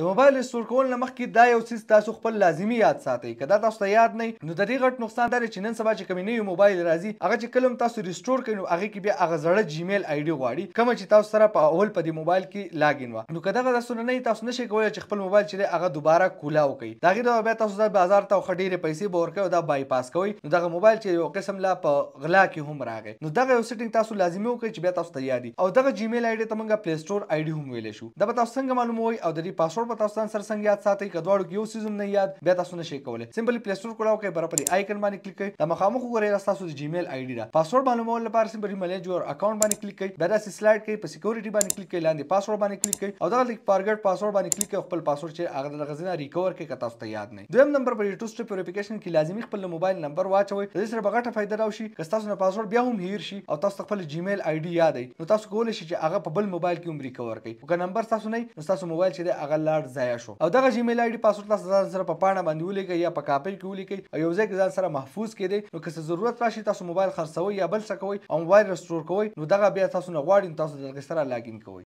د موبایل استور کول نه مخکې دا یو څه تاسو خپل لازمی یاد ساتئ کدا تاسو ته یاد نه نو د دې غټ نقصان دا چې نن سبا چې کوم نوی موبایل راځي هغه چې کلم تاسو ریسټور کینو هغه کې بیا هغه زړه جیمیل آی ډی غواړي کوم چې تاسو سره په اول په دې موبایل کې لاګین و نو کدا تاسو نه تاسو نشئ کولای چې خپل موبایل چې هغه دوباره کولا وکړي دا غیر بیا تاسو د بازار ته خډيره پیسې بور کوي دا بای پاس کوي نو دغه موبایل چې یو قسم لا په غلا کې هم راغی نو دغه یو سیټینګ تاسو لازمي وکړي چې بیا تاسو تیار دي او دغه جیمیل آی ډی تمنګ پلی سٹور آی ډی هم ویل شو دا تاسو څنګه معلوموي او د دې پاسورډ به تاسو ځان سره څنګه یاد ساتئ که دواړو کې یو سیزم نه یاد بیا تاسو نشئ کولی سمپلی پلی سٹور کولاو کوي بر په دې آیکن باندې کلیک کړئ د مخامخ وګورئ تاسو د جیمیل آی ډی دا پاسورډ معلومول لپاره سمپلی ملي جوړ اکاؤنٹ باندې کلیک کړئ بیا تاسو سلایډ کړئ په سکیورټي باندې کلیک کړئ لاندې پاسورډ باندې کلیک کړئ او دا لیک فارګټ پاسورډ باندې کلیک کړئ خپل پاسورډ چې هغه د غزینا ریکور کې کتاب ته یاد نه دویم نمبر پر ټو سټپ ویریفیکیشن کې لازمی خپل موبایل نمبر واچوي د دې سره بغټه فائدہ راوشي که تاسو نه پاسورډ بیا هم هیر شي او تاسو خپل جیمیل آی ډی یادې نو تاسو کولای شئ چې هغه په بل موبایل کې هم ریکور کړئ او که نمبر تاسو نه نو تاسو موبایل چې هغه لاړ ډالر ضایع شو او دغه جیمیل آی ډی پاسورډ تاسو ځان سره په پاڼه باندې ولیکئ یا په کاپي کې ولیکئ او یو ځای کې ځان سره محفوظ کړئ نو که څه ضرورت راشي تاسو موبایل خرڅوي یا بل څه کوئ او موبایل رستور کوئ نو دغه بیا تاسو نه غواړئ تاسو دغه سره لاګین کوئ